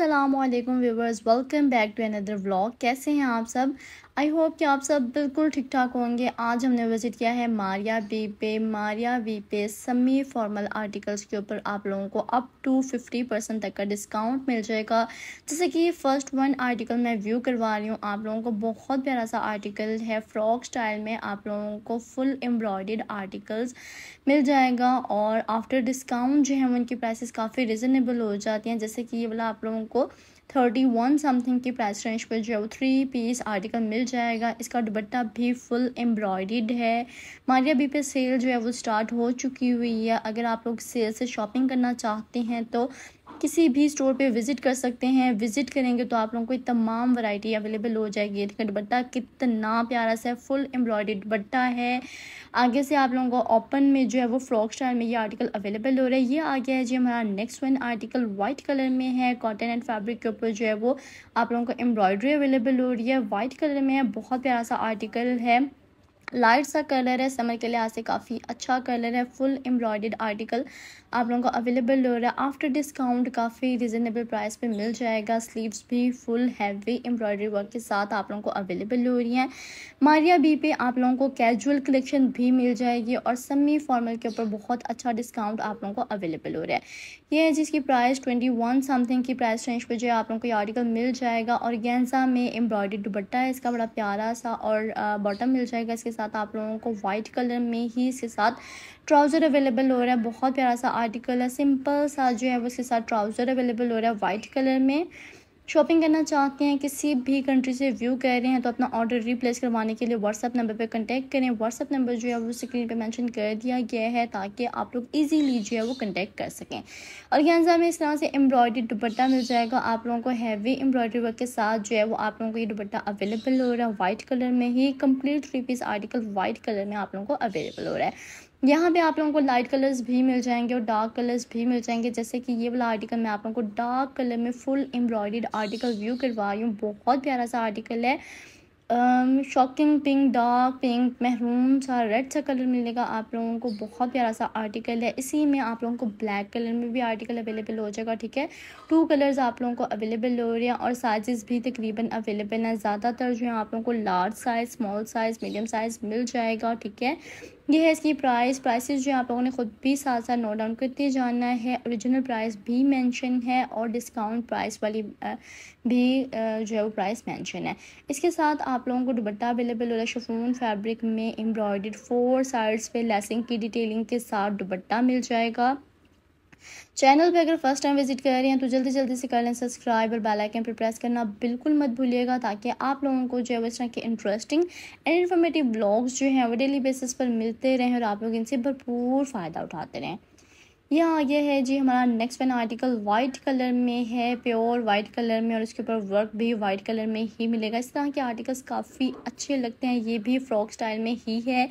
Aslam viewers welcome back to another blog कैसे हैं आप सब आई होप कि आप सब बिल्कुल ठीक ठाक होंगे आज हमने विज़िट किया है मारिया बी पे मारिया बी पे समी फॉर्मल आर्टिकल्स के ऊपर आप लोगों को अप टू फिफ्टी परसेंट तक का डिस्काउंट मिल जाएगा जैसे कि फ़र्स्ट वन आर्टिकल मैं व्यू करवा रही हूँ आप लोगों को बहुत प्यारा सा आर्टिकल है फ्रॉक स्टाइल में आप लोगों को फुल एम्ब्रॉयड आर्टिकल्स मिल जाएगा और आफ्टर डिस्काउंट जो है उनकी प्राइसिस काफ़ी रिजनेबल हो जाती हैं जैसे कि ये वाला आप लोगों को थर्टी वन समथिंग की प्राइस रेंज पर जो है वो थ्री पीस आर्टिकल मिल जाएगा इसका दुबट्टा भी फुल एम्ब्रॉयड है मारिया बी पे सेल जो है वो स्टार्ट हो चुकी हुई है अगर आप लोग सेल से शॉपिंग करना चाहते हैं तो किसी भी स्टोर पे विज़िट कर सकते हैं विज़िट करेंगे तो आप लोगों को तमाम वैरायटी अवेलेबल हो जाएगी देखिए दुपट्टा कितना प्यारा सा है फुल एम्ब्रॉयडरी दुपट्टा है आगे से आप लोगों को ओपन में जो है वो फ्रॉक स्टाइल में ये आर्टिकल अवेलेबल हो रहा है ये आ गया है जी हमारा next one article white colour में है कॉटन एंड फैब्रिक के ऊपर जो है वो आप लोगों को एम्ब्रॉयडरी अवेलेबल हो रही है वाइट कलर में है बहुत प्यारा सा आर्टिकल है लाइट सा कलर है समर के लिहाज से काफ़ी अच्छा कलर है फुल एम्ब्रॉयड आर्टिकल आप लोगों को अवेलेबल हो रहा है आफ्टर डिस्काउंट काफ़ी रिजनेबल प्राइस पे मिल जाएगा स्लीव्स भी फुल हैवी एम्ब्रॉयडरी वर्क के साथ आप लोगों को अवेलेबल हो रही हैं मारिया बी पे आप लोगों को कैजुअल कलेक्शन भी मिल जाएगी और समी फॉर्मल के ऊपर बहुत अच्छा डिस्काउंट आप लोगों को अवेलेबल हो रहा है ये है जिसकी प्राइस ट्वेंटी वन समथिंग की प्राइस रेंज पर जो है आप लोगों को ये आर्टिकल मिल जाएगा और गेंजा में एम्ब्रॉयडरी दुपट्टा है इसका बड़ा प्यारा सा और बॉटम मिल जाएगा इसके साथ आप लोगों को वाइट कलर में ही इसके साथ ट्राउज़र अवेलेबल हो रहा है बहुत प्यारा सा आर्टिकल है सिंपल सा जो है वो इसके साथ ट्राउज़र अवेलेबल हो रहा है वाइट कलर में शॉपिंग करना चाहते हैं किसी भी कंट्री से व्यू कर रहे हैं तो अपना ऑर्डर रिप्लेस करवाने के लिए व्हाट्सअप नंबर पर कंटेक्ट करें व्हाट्सअप नंबर जो है वो स्क्रीन पर मैंशन कर दिया गया है ताकि आप लोग ईजीली जो है वो कंटेक्ट कर सकें और गैंजा में इस तरह से एम्ब्रॉयडरी दुपट्टा मिल जाएगा आप लोगों को हैवी एम्ब्रॉयडरी वर्क के साथ जो है वो आप लोगों को ये दुपट्टा अवेलेबल हो रहा है वाइट कलर में ही complete three piece article white colour में आप लोगों को अवेलेबल हो रहा है यहाँ पे आप लोगों को लाइट कलर्स भी मिल जाएंगे और डार्क कलर्स भी मिल जाएंगे जैसे कि ये वाला आर्टिकल मैं आप लोगों को डार्क कलर में फुल एम्ब्रॉयड आर्टिकल व्यू करवा रही हूँ बहुत प्यारा सा आर्टिकल है शॉकिंग पिंक डार्क पिंक महरूम सा रेड सा कलर मिलेगा आप लोगों को बहुत प्यारा सा आर्टिकल है इसी में आप लोगों को ब्लैक कलर में भी आर्टिकल अवेलेबल हो जाएगा ठीक है टू कलर्स आप लोगों को अवेलेबल हो रहे हैं और साइजेस भी तकरीबन अवेलेबल हैं ज़्यादातर जो है आप लोगों को large size small size medium size मिल जाएगा ठीक है ये है इसकी प्राइस प्राइसेस जो आप लोगों ने ख़ुद भी साथ साथ नोट डाउन करते जाना है ओरिजिनल प्राइस भी मेंशन है और डिस्काउंट प्राइस वाली भी जो है वो प्राइस मेंशन है इसके साथ आप लोगों को दुबट्टा अवेलेबल हो रहा है शफून फैब्रिक में एम्ब्रॉयड फोर साइड्स पे लेसिंग की डिटेलिंग के साथ दुबट्टा मिल जाएगा चैनल पे अगर फर्स्ट टाइम विजिट कर रहे हैं तो जल्दी जल्दी से कर लें सब्सक्राइब और बेल आइकन पर प्रेस करना बिल्कुल मत भूलिएगा ताकि आप लोगों को जो है इस तरह के इंटरेस्टिंग एंड इन्फॉर्मेटिव ब्लॉग्स जो हैं वो डेली बेसिस पर मिलते रहें और आप लोग इनसे भरपूर फ़ायदा उठाते रहें यह आगे है जी हमारा नेक्स्ट पेन आर्टिकल वाइट कलर में है प्योर वाइट कलर में और इसके ऊपर वर्क भी वाइट कलर में ही मिलेगा इस तरह के आर्टिकल्स काफ़ी अच्छे लगते हैं ये भी फ्रॉक स्टाइल में ही है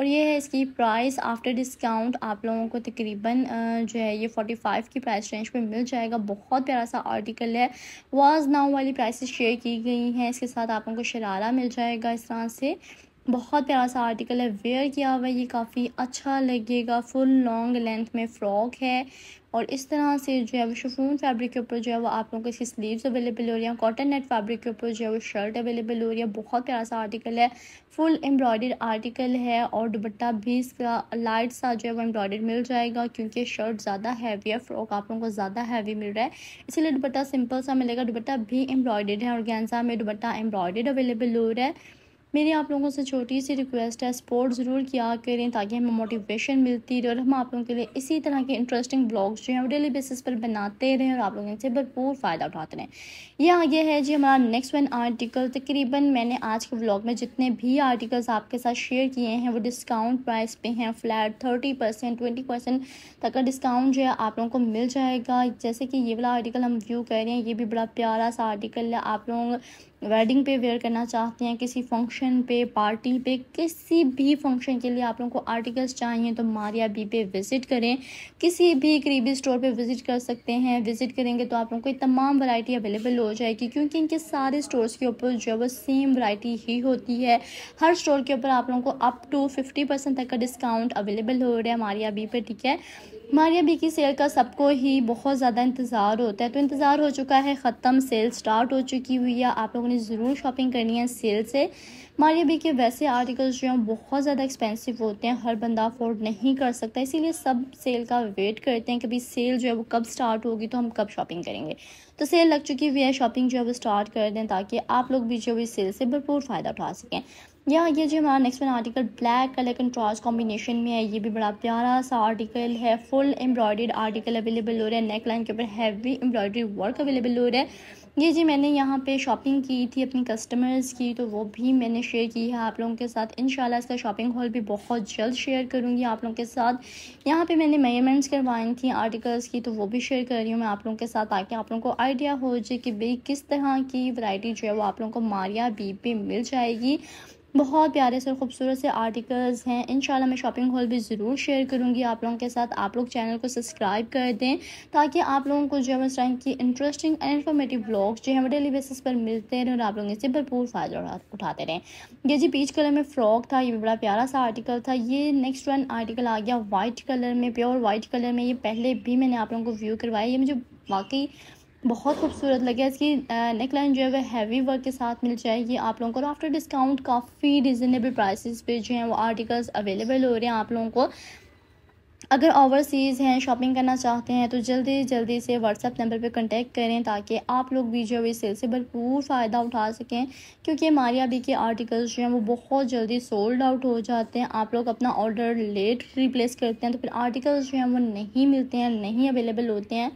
और ये है इसकी प्राइस आफ्टर डिस्काउंट आप लोगों को तकरीबन जो है ये फोर्टी फाइव की प्राइस रेंज पे मिल जाएगा बहुत प्यारा सा आर्टिकल है वाज नाउ वाली प्राइसेस शेयर की गई हैं इसके साथ आप लोगों को शरारा मिल जाएगा इस तरह से बहुत प्यारा सा आर्टिकल है वेयर किया हुआ है ये काफ़ी अच्छा लगेगा फुल लॉन्ग लेंथ में फ़्रॉक है और इस तरह से जो है वो शफून फैब्रिक के ऊपर जो है वो आप लोगों को इसकी स्लीव्स अवेलेबल हो रही हैं कॉटन नेट फैब्रिक के ऊपर जो है वो शर्ट अवेलेबल हो रही है बहुत प्यारा सा आर्टिकल है फुल एम्ब्रॉयड आर्टिकल है और दुपट्टा भी इसका लाइट सा जो है वो एम्ब्रॉयडर्ड मिल जाएगा क्योंकि शर्ट ज़्यादा हैवी है फ्रॉक आप लोगों को ज़्यादा हैवी मिल रहा है इसीलिए दुपट्टा सिंपल सा मिलेगा दुपट्टा भी एम्ब्रॉयड है और गेंजा में दुपट्टा एम्ब्रॉयडर्ड अवेलेबल हो रहा है मेरी आप लोगों से छोटी सी रिक्वेस्ट है सपोर्ट ज़रूर किया करें ताकि हमें मोटिवेशन मिलती रहे और हम आप लोगों के लिए इसी तरह के इंटरेस्टिंग ब्लॉग्स जो हैं वो डेली बेसिस पर बनाते रहें और आप लोग इनसे भरपूर फ़ायदा उठाते रहें यह आगे है जी हमारा नेक्स्ट वन आर्टिकल तकरीबन मैंने आज के ब्लॉग में जितने भी आर्टिकल्स आपके साथ शेयर किए हैं वो डिस्काउंट प्राइस पे हैं flat thirty percent twenty percent तक का डिस्काउंट जो है आप लोगों को मिल जाएगा जैसे कि ये वाला आर्टिकल हम व्यू कर रहे हैं ये भी बड़ा प्यारा सा आर्टिकल है आप लोग वेडिंग पे वेयर करना चाहते हैं किसी फंक्शन फंक्शन पे पार्टी पे किसी भी फंक्शन के लिए आप लोगों को आर्टिकल्स चाहिए तो मारिया बी पे विज़िट करें किसी भी करीबी स्टोर पे विज़िट कर सकते हैं विज़िट करेंगे तो आप लोगों को ये तमाम वैरायटी अवेलेबल हो जाएगी क्योंकि इनके सारे स्टोर्स के ऊपर जो है वो सेम वैरायटी ही होती है हर स्टोर के ऊपर आप लोगों को अप टू फिफ्टी परसेंट तक का डिस्काउंट अवेलेबल हो रहा है मारिया बी पे ठीक है मारिया बी की सेल का सबको ही बहुत ज़्यादा इंतज़ार होता है तो इंतज़ार हो चुका है ख़त्म सेल स्टार्ट हो चुकी हुई है आप लोगों ने ज़रूर शॉपिंग करनी है सेल से मारिया बी के वैसे आर्टिकल्स जो हैं बहुत ज़्यादा एक्सपेंसिव होते हैं हर बंदा अफोर्ड नहीं कर सकता इसीलिए सब सेल का वेट करते हैं कभी सेल जो है वो कब स्टार्ट होगी तो हम कब शॉपिंग करेंगे तो सेल लग चुकी हुई है शॉपिंग जो है वो स्टार्ट कर दें ताकि आप लोग भी जो भी सेल से भरपूर फ़ायदा उठा सकें या ये जो हमारा next one article black colour contrast combination में है ये भी बड़ा प्यारा सा आर्टिकल है फुल एम्ब्रॉयड आर्टिकल अवेलेबल हो रहा है नेक लाइन के ऊपर हैवी एम्ब्रॉयडरी वर्क अवेलेबल हो रहा है ये जी मैंने यहाँ पे शॉपिंग की थी अपनी कस्टमर्स की तो वो भी मैंने शेयर की है आप लोगों के साथ इन इसका शॉपिंग हॉल भी बहुत जल्द शेयर करूँगी आप लोगों के साथ यहाँ पे मैंने मेजरमेंट्स करवाई थी आर्टिकल्स की तो वो भी शेयर कर रही हूँ मैं आप लोगों के साथ ताकि आप लोगों को आइडिया हो जाए कि भाई किस तरह की वरायटी जो है वो आप लोगों को मारिया बीप पे मिल जाएगी बहुत प्यारे से और ख़ूबसूरत से आर्टिकल्स हैं इन मैं शॉपिंग हॉल भी ज़रूर शेयर करूँगी आप लोगों के साथ आप लोग चैनल को सब्सक्राइब कर दें ताकि आप लोगों को जो है इस टाइम की इंटरेस्टिंग एंड इन्फॉर्मेटिव ब्लॉग्स जो है डेली बेसिस पर मिलते रहें और आप लोग इससे भरपूर फ़ायदा उठाते रहें ये जी पीच कलर में फ्रॉक था ये भी बड़ा प्यारा सा आर्टिकल था ये नेक्स्ट वन आर्टिकल आ गया वाइट कलर में प्योर वाइट कलर में ये पहले भी मैंने आप लोगों को व्यू करवाया ये मुझे वाकई बहुत खूबसूरत लगे इसकी नेक लाइन जो है वह हैवी वर्क के साथ मिल जाएगी आप लोगों को आफ्टर डिस्काउंट काफ़ी रिजनेबल प्राइसेस पे जो हैं वो आर्टिकल्स अवेलेबल हो रहे हैं आप लोगों को अगर ओवरसीज़ हैं शॉपिंग करना चाहते हैं तो जल्दी जल्दी से व्हाट्सएप नंबर पर कांटेक्ट करें ताकि आप लोग भी जो है सेल से भरपूर फ़ायदा उठा सकें क्योंकि हमारे अभी के आर्टिकल्स जो हैं वो बहुत जल्दी सोल्ड आउट हो जाते हैं आप लोग अपना ऑर्डर लेट रिप्लेस करते हैं तो फिर आर्टिकल्स जो हैं वो नहीं मिलते हैं नहीं अवेलेबल होते हैं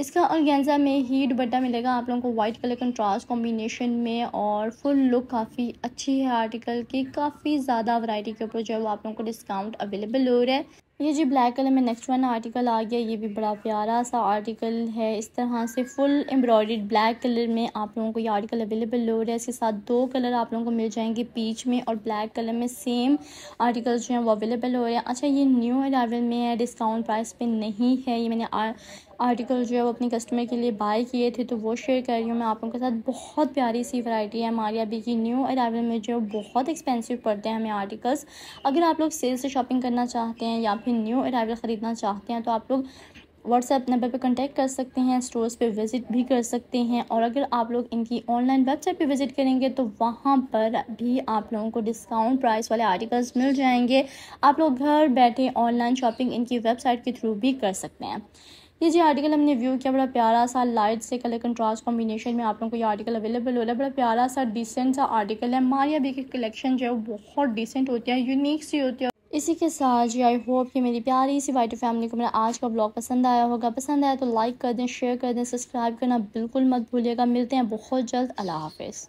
इसका ऑर्गेन्जा में ही दुपट्टा मिलेगा आप लोगों को वाइट कलर कंट्रास्ट कॉम्बिनेशन में और फुल लुक काफ़ी अच्छी है आर्टिकल की काफ़ी ज़्यादा वैरायटी के ऊपर जो है वो आप लोगों को डिस्काउंट अवेलेबल हो रहा है ये जी ब्लैक कलर में नेक्स्ट वन आर्टिकल आ गया ये भी बड़ा प्यारा सा आर्टिकल है इस तरह से फुल एम्ब्रॉयड ब्लैक कलर में आप लोगों को ये आर्टिकल अवेलेबल हो रहा है इसके साथ दो कलर आप लोगों को मिल जाएंगे पीच में और ब्लैक कलर में सेम आर्टिकल जो है वो अवेलेबल हो रहे हैं अच्छा ये न्यू अरावल में है डिस्काउंट प्राइस पे नहीं है ये मैंने आर्टिकल जो है वो अपने कस्टमर के लिए बाय किए थे तो वो शेयर कर रही हूँ मैं आप लोगों के साथ बहुत प्यारी सी वैरायटी है हमारी अभी की न्यू अरावल में जो बहुत एक्सपेंसिव पड़ते हैं हमें आर्टिकल्स अगर आप लोग सेल से शॉपिंग करना चाहते हैं या फिर न्यू अरावल ख़रीदना चाहते हैं तो आप लोग व्हाट्सएप नंबर पे कांटेक्ट कर सकते हैं स्टोर्स पे विज़िट भी कर सकते हैं और अगर आप लोग इनकी ऑनलाइन वेबसाइट पे विज़िट करेंगे तो वहाँ पर भी आप लोगों को डिस्काउंट प्राइस वाले आर्टिकल्स मिल जाएंगे आप लोग घर बैठे ऑनलाइन शॉपिंग इनकी वेबसाइट के थ्रू भी कर सकते हैं ये जी आर्टिकल हमने व्यू किया बड़ा प्यारा सा लाइट से कलर कंट्रास्ट कॉम्बिनेशन में आप लोगों को ये आर्टिकल अवेलेबल हो रहा है बड़ा प्यारा सा डिसेंट सा आर्टिकल है मारिया बी की कलेक्शन जो है वो बहुत डिसेंट होती है यूनिक सी होती है इसी के साथ जी आई होप कि मेरी प्यारी सी वाइट फैमिली को मेरा आज का ब्लॉग पसंद आया होगा पसंद आया तो लाइक कर दें शेयर कर दें सब्सक्राइब करना बिल्कुल मत भूलिएगा मिलते हैं बहुत जल्द अल्लाह हाफिज़